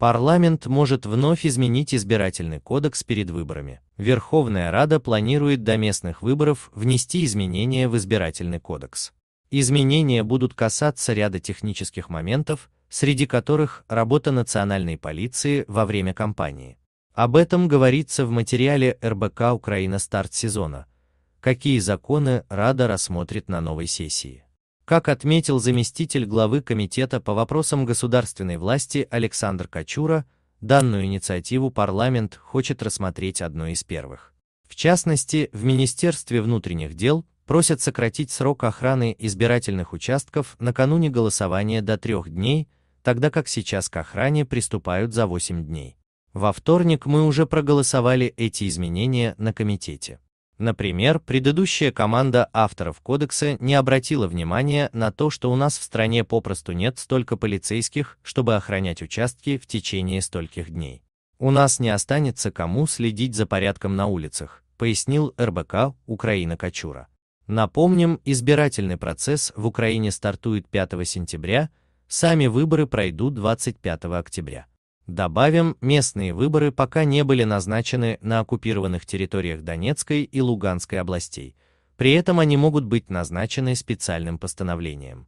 Парламент может вновь изменить избирательный кодекс перед выборами. Верховная Рада планирует до местных выборов внести изменения в избирательный кодекс. Изменения будут касаться ряда технических моментов, среди которых работа национальной полиции во время кампании. Об этом говорится в материале РБК «Украина. Старт сезона». Какие законы Рада рассмотрит на новой сессии? Как отметил заместитель главы Комитета по вопросам государственной власти Александр Качура, данную инициативу парламент хочет рассмотреть одной из первых. В частности, в Министерстве внутренних дел просят сократить срок охраны избирательных участков накануне голосования до трех дней, тогда как сейчас к охране приступают за 8 дней. Во вторник мы уже проголосовали эти изменения на комитете. Например, предыдущая команда авторов кодекса не обратила внимания на то, что у нас в стране попросту нет столько полицейских, чтобы охранять участки в течение стольких дней. У нас не останется кому следить за порядком на улицах, пояснил РБК Украина Качура. Напомним, избирательный процесс в Украине стартует 5 сентября, сами выборы пройдут 25 октября. Добавим, местные выборы пока не были назначены на оккупированных территориях Донецкой и Луганской областей, при этом они могут быть назначены специальным постановлением.